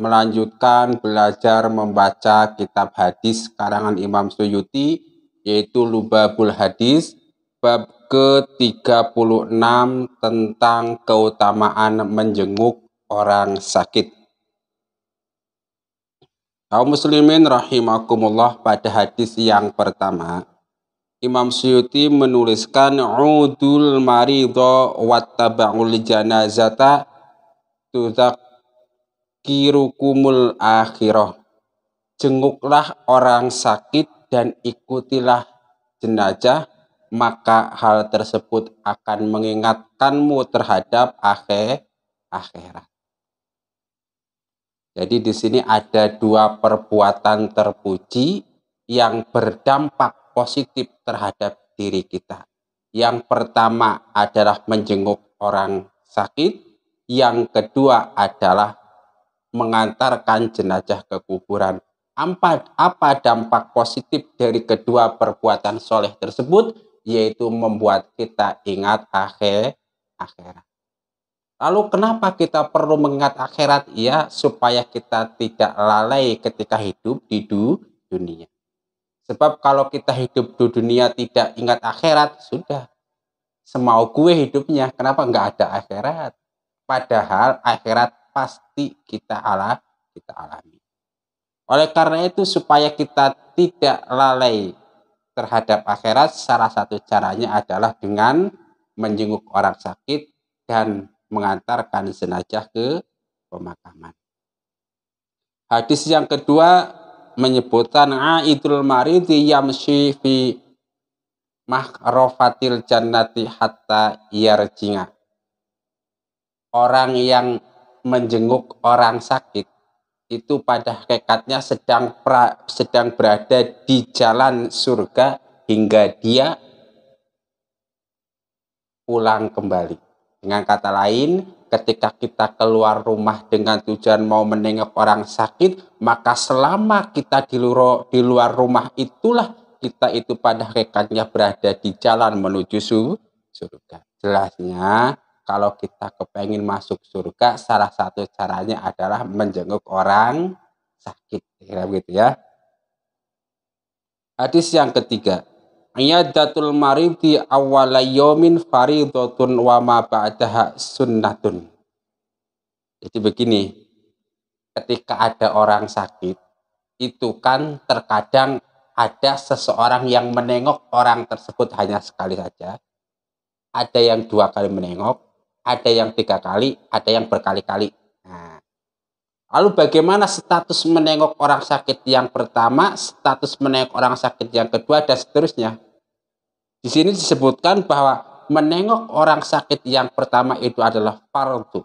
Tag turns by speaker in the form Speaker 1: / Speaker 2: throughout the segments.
Speaker 1: melanjutkan belajar membaca kitab hadis karangan Imam Suyuti yaitu Lubabul Hadis bab ke-36 tentang keutamaan menjenguk orang sakit. Kaum muslimin rahimakumullah pada hadis yang pertama Imam Suyuti menuliskan Udul maridho wattaba'ul janazata tudak kirukumul akhirah. Jenguklah orang sakit dan ikutilah jenajah, maka hal tersebut akan mengingatkanmu terhadap akhir akhirat. Jadi di sini ada dua perbuatan terpuji yang berdampak positif terhadap diri kita. Yang pertama adalah menjenguk orang sakit, yang kedua adalah mengantarkan jenazah ke kuburan. Apa, apa dampak positif dari kedua perbuatan soleh tersebut? Yaitu membuat kita ingat akhir, akhirat. Lalu kenapa kita perlu mengingat akhirat? Ya, supaya kita tidak lalai ketika hidup di dunia. Sebab kalau kita hidup di dunia tidak ingat akhirat, sudah. Semau gue hidupnya, kenapa nggak ada akhirat? Padahal akhirat pasti kita alah kita alami. Oleh karena itu supaya kita tidak lalai terhadap akhirat salah satu caranya adalah dengan menjenguk orang sakit dan mengantarkan jenazah ke pemakaman. Hadis yang kedua menyebutkan aidul maridi yamshi fi mahrofatil jannati hatta yarjinga. Orang yang menjenguk orang sakit itu pada hakikatnya sedang pra, sedang berada di jalan surga hingga dia pulang kembali. Dengan kata lain, ketika kita keluar rumah dengan tujuan mau menengok orang sakit, maka selama kita di, luar di luar rumah itulah kita itu pada hakikatnya berada di jalan menuju surga. Jelasnya, kalau kita kepengen masuk surga salah satu caranya adalah menjenguk orang sakit kira ya begitu kan ya hadis yang ketiga Iyadatul maridi awala yomin faridotun wa ma sunnatun. Jadi begini, ketika ada orang sakit, itu kan terkadang ada seseorang yang menengok orang tersebut hanya sekali saja. Ada yang dua kali menengok, ada yang tiga kali, ada yang berkali-kali. Nah, lalu bagaimana status menengok orang sakit yang pertama, status menengok orang sakit yang kedua, dan seterusnya. Di sini disebutkan bahwa menengok orang sakit yang pertama itu adalah fardu.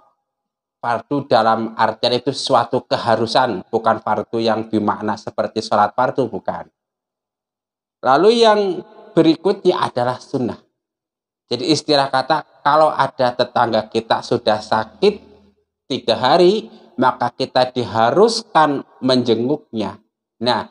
Speaker 1: Fardu dalam artian itu suatu keharusan, bukan fardu yang bermakna seperti sholat fardu, bukan. Lalu yang berikutnya adalah sunnah. Jadi istilah kata kalau ada tetangga kita sudah sakit tiga hari, maka kita diharuskan menjenguknya. Nah,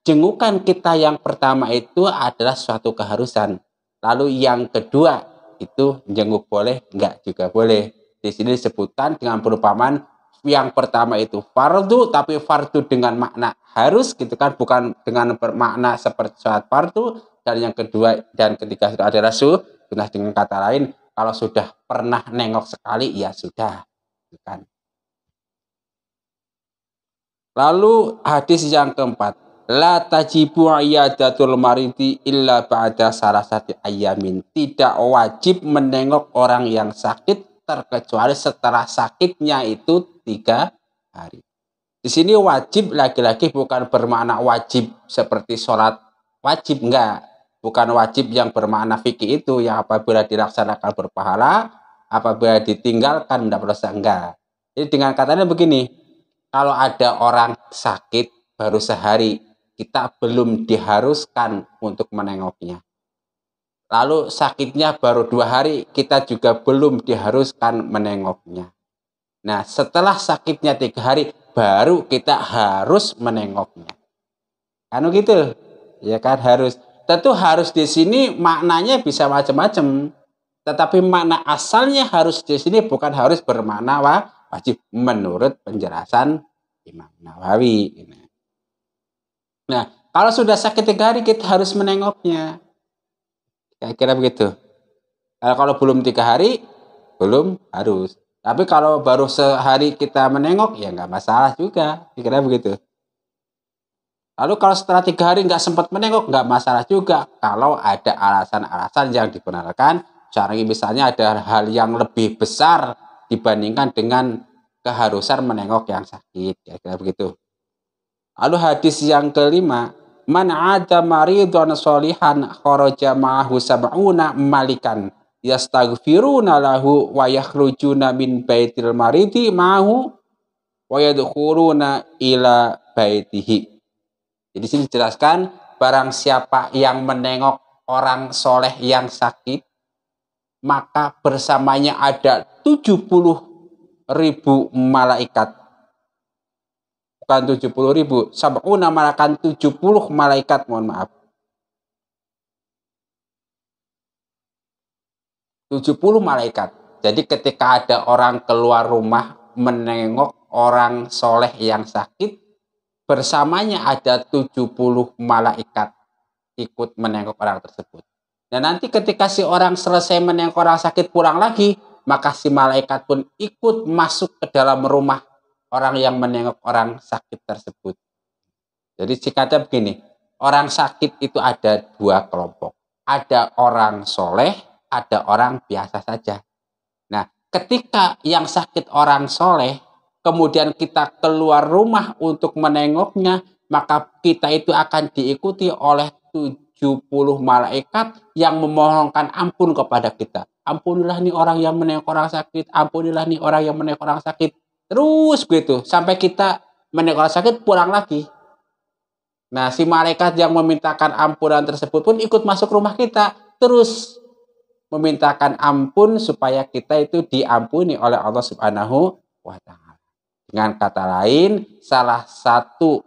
Speaker 1: jengukan kita yang pertama itu adalah suatu keharusan. Lalu yang kedua itu jenguk boleh, enggak juga boleh. Di sini disebutkan dengan perumpamaan yang pertama itu fardu tapi fardu dengan makna harus gitu kan bukan dengan makna seperti suatu fardu dan yang kedua dan ketiga adalah su istilah dengan kata lain, kalau sudah pernah nengok sekali, ya sudah. Gitu kan? Lalu hadis yang keempat, la tajibu ayadatul maridi illa ba'da satu ayamin. Tidak wajib menengok orang yang sakit terkecuali setelah sakitnya itu tiga hari. Di sini wajib lagi-lagi bukan bermakna wajib seperti sholat wajib enggak bukan wajib yang bermakna fikih itu yang apabila dilaksanakan berpahala, apabila ditinggalkan mendapat dosa enggak. Jadi dengan katanya begini, kalau ada orang sakit baru sehari, kita belum diharuskan untuk menengoknya. Lalu sakitnya baru dua hari, kita juga belum diharuskan menengoknya. Nah, setelah sakitnya tiga hari, baru kita harus menengoknya. Kan gitu, ya kan harus tentu harus di sini maknanya bisa macam-macam. Tetapi makna asalnya harus di sini bukan harus bermakna wa, wajib menurut penjelasan Imam Nawawi. Nah, kalau sudah sakit tiga hari kita harus menengoknya. Kira-kira begitu. Nah, kalau belum tiga hari, belum harus. Tapi kalau baru sehari kita menengok, ya nggak masalah juga. Kira-kira begitu. Lalu kalau setelah tiga hari nggak sempat menengok, nggak masalah juga. Kalau ada alasan-alasan yang dibenarkan, Seorang misalnya ada hal yang lebih besar dibandingkan dengan keharusan menengok yang sakit. Kira-kira begitu. Lalu hadis yang kelima, Man ada maridun solihan khoroja ma'ahu sab'una malikan yastaghfiruna lahu wa yakhrujuna min baitil maridi ma'ahu wa yadkhuluna ila baitihi jadi sini dijelaskan barang siapa yang menengok orang soleh yang sakit, maka bersamanya ada 70 ribu malaikat. Bukan 70 ribu, sab'una tujuh 70 malaikat, mohon maaf. 70 malaikat. Jadi ketika ada orang keluar rumah menengok orang soleh yang sakit, bersamanya ada 70 malaikat ikut menengok orang tersebut. Dan nanti ketika si orang selesai menengok orang sakit pulang lagi, maka si malaikat pun ikut masuk ke dalam rumah orang yang menengok orang sakit tersebut. Jadi sikatnya begini, orang sakit itu ada dua kelompok. Ada orang soleh, ada orang biasa saja. Nah, ketika yang sakit orang soleh, kemudian kita keluar rumah untuk menengoknya, maka kita itu akan diikuti oleh 70 malaikat yang memohonkan ampun kepada kita. Ampunilah nih orang yang menengok orang sakit, ampunilah nih orang yang menengok orang sakit. Terus begitu sampai kita menengok orang sakit pulang lagi. Nah, si malaikat yang memintakan ampunan tersebut pun ikut masuk rumah kita, terus memintakan ampun supaya kita itu diampuni oleh Allah Subhanahu wa taala. Dengan kata lain, salah satu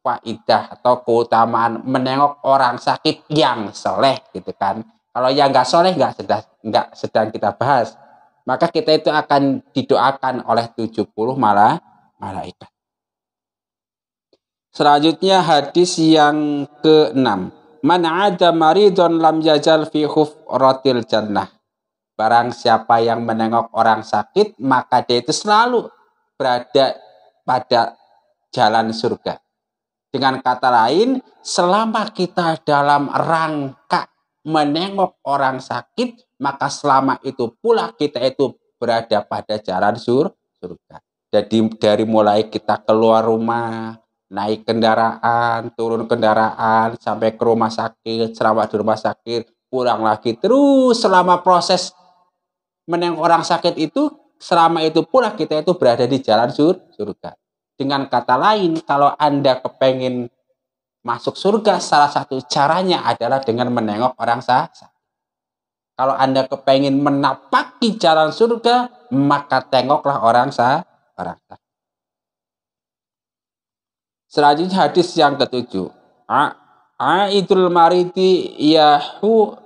Speaker 1: faedah atau keutamaan menengok orang sakit yang soleh gitu kan. Kalau yang nggak soleh nggak sedang nggak sedang kita bahas, maka kita itu akan didoakan oleh 70 malah malaikat. Selanjutnya hadis yang ke-6. Man ada maridon lam yajal fi rotil jannah. Barang siapa yang menengok orang sakit, maka dia itu selalu berada pada jalan surga. Dengan kata lain, selama kita dalam rangka menengok orang sakit, maka selama itu pula kita itu berada pada jalan surga. Jadi dari mulai kita keluar rumah, naik kendaraan, turun kendaraan, sampai ke rumah sakit, selama di rumah sakit, pulang lagi. Terus selama proses menengok orang sakit itu, selama itu pula kita itu berada di jalan sur surga. Dengan kata lain, kalau Anda kepengen masuk surga, salah satu caranya adalah dengan menengok orang sakit. Kalau Anda kepengen menapaki jalan surga, maka tengoklah orang sah, orang sah. Selanjutnya hadis yang ketujuh. Aidul mariti yahu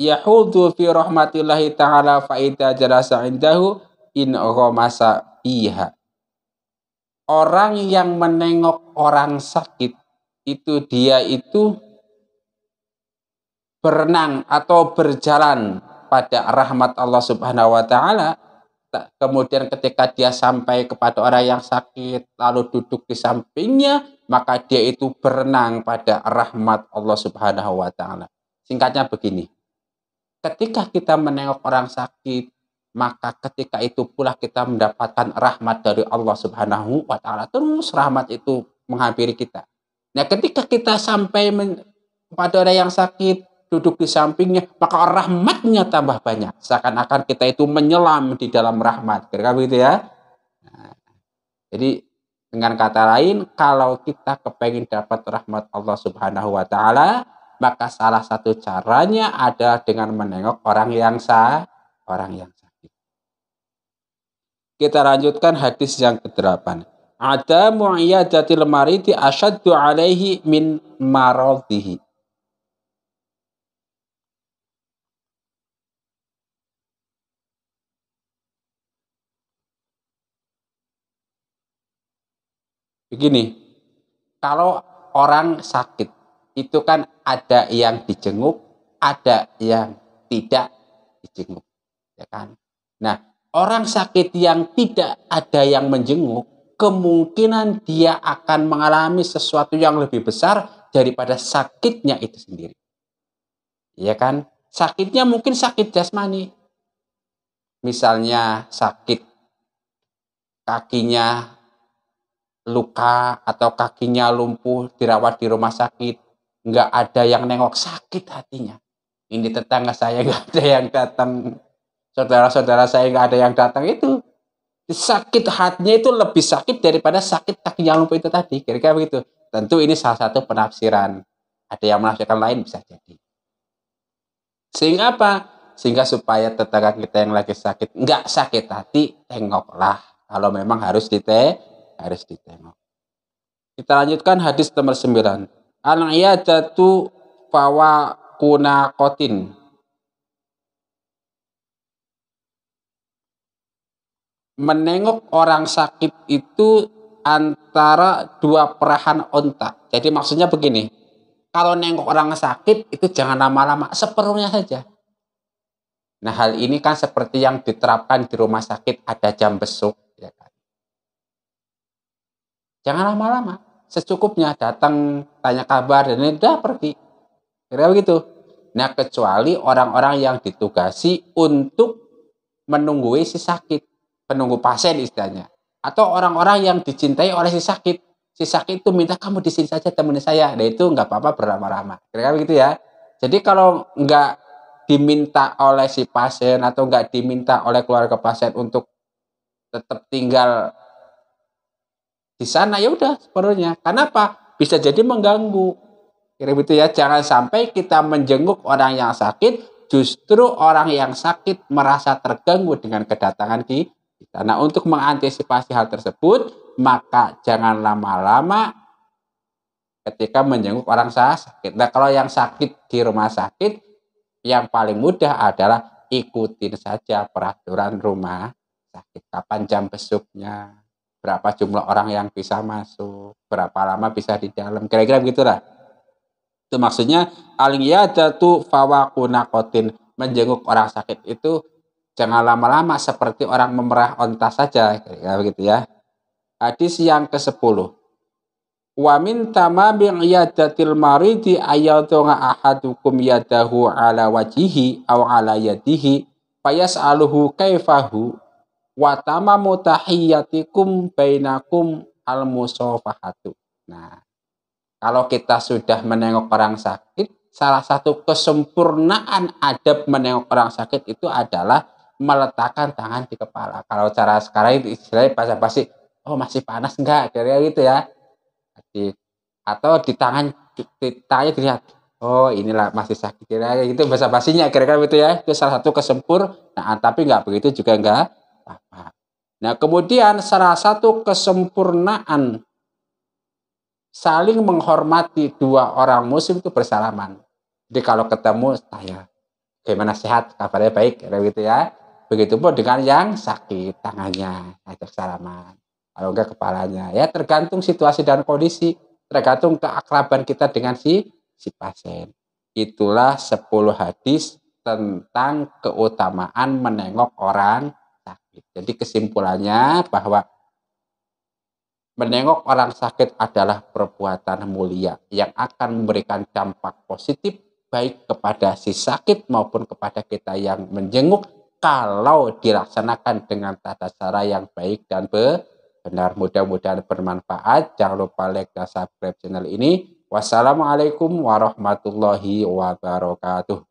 Speaker 1: yahudu fi rahmatillahi ta'ala fa'ita jalasa indahu in ghamasa iha Orang yang menengok orang sakit itu dia itu berenang atau berjalan pada rahmat Allah Subhanahu wa taala. Kemudian ketika dia sampai kepada orang yang sakit lalu duduk di sampingnya, maka dia itu berenang pada rahmat Allah Subhanahu wa taala. Singkatnya begini ketika kita menengok orang sakit, maka ketika itu pula kita mendapatkan rahmat dari Allah Subhanahu wa taala. Terus rahmat itu menghampiri kita. Nah, ketika kita sampai pada orang yang sakit, duduk di sampingnya, maka rahmatnya tambah banyak. Seakan-akan kita itu menyelam di dalam rahmat. Kira-kira begitu ya. Nah, jadi dengan kata lain, kalau kita kepengen dapat rahmat Allah Subhanahu wa taala, maka salah satu caranya adalah dengan menengok orang yang sah, orang yang sakit. Kita lanjutkan hadis yang ke-8. Ada mu'iyadatil maridi asyaddu alaihi min maradihi. Begini, kalau orang sakit itu kan ada yang dijenguk, ada yang tidak dijenguk, ya kan? Nah, orang sakit yang tidak ada yang menjenguk, kemungkinan dia akan mengalami sesuatu yang lebih besar daripada sakitnya itu sendiri. Ya kan? Sakitnya mungkin sakit jasmani. Misalnya sakit kakinya luka atau kakinya lumpuh dirawat di rumah sakit nggak ada yang nengok sakit hatinya. Ini tetangga saya nggak ada yang datang, saudara-saudara saya nggak ada yang datang itu sakit hatinya itu lebih sakit daripada sakit kaki yang lumpuh itu tadi. Kira-kira begitu. Tentu ini salah satu penafsiran. Ada yang menafsirkan lain bisa jadi. Sehingga apa? Sehingga supaya tetangga kita yang lagi sakit nggak sakit hati, tengoklah. Kalau memang harus dite, harus ditengok. Kita lanjutkan hadis nomor sembilan Al-iyadatu kuna kotin. Menengok orang sakit itu antara dua perahan onta. Jadi maksudnya begini, kalau nengok orang sakit itu jangan lama-lama, seperlunya saja. Nah hal ini kan seperti yang diterapkan di rumah sakit ada jam besok. Ya kan? Jangan lama-lama secukupnya datang tanya kabar dan itu udah pergi kira begitu nah kecuali orang-orang yang ditugasi untuk menunggu si sakit penunggu pasien istilahnya atau orang-orang yang dicintai oleh si sakit si sakit itu minta kamu di sini saja temani saya nah itu nggak apa-apa berlama-lama. kira-kira begitu ya jadi kalau nggak diminta oleh si pasien atau nggak diminta oleh keluarga pasien untuk tetap tinggal di sana ya udah sebenarnya Kenapa? Bisa jadi mengganggu. Kira itu ya, jangan sampai kita menjenguk orang yang sakit, justru orang yang sakit merasa terganggu dengan kedatangan kita. Nah, untuk mengantisipasi hal tersebut, maka jangan lama-lama ketika menjenguk orang sakit. Nah, kalau yang sakit di rumah sakit, yang paling mudah adalah ikutin saja peraturan rumah sakit. Kapan jam besuknya, berapa jumlah orang yang bisa masuk, berapa lama bisa di dalam, kira-kira begitulah. Itu maksudnya aling yadatu fawakunakotin, menjenguk orang sakit itu jangan lama-lama seperti orang memerah onta saja, kira-kira begitu ya. Hadis yang ke-10. Wa min tamamil yadatil maridi ayyadunga ahadukum yadahu ala wajihi aw ala yadihi fayas'aluhu kaifahu wa tamamu tahiyyatikum bainakum al Nah, kalau kita sudah menengok orang sakit, salah satu kesempurnaan adab menengok orang sakit itu adalah meletakkan tangan di kepala. Kalau cara sekarang itu istilahnya pasti pasti, oh masih panas enggak? Kira gitu ya. Jadi, atau di tangan di dilihat, oh inilah masih sakit kira gitu bahasa basinya kira-kira begitu ya. Itu salah satu kesempur. Nah, tapi enggak begitu juga enggak apa Nah, kemudian salah satu kesempurnaan saling menghormati dua orang muslim itu bersalaman. Jadi kalau ketemu saya gimana sehat, kabarnya baik, gitu ya. begitu ya. Begitupun dengan yang sakit tangannya, ajak nah, salaman. Kalau enggak kepalanya, ya tergantung situasi dan kondisi, tergantung keakraban kita dengan si si pasien. Itulah 10 hadis tentang keutamaan menengok orang sakit. Jadi kesimpulannya bahwa menengok orang sakit adalah perbuatan mulia yang akan memberikan dampak positif baik kepada si sakit maupun kepada kita yang menjenguk kalau dilaksanakan dengan tata cara yang baik dan benar. Mudah-mudahan bermanfaat. Jangan lupa like dan subscribe channel ini. Wassalamualaikum warahmatullahi wabarakatuh.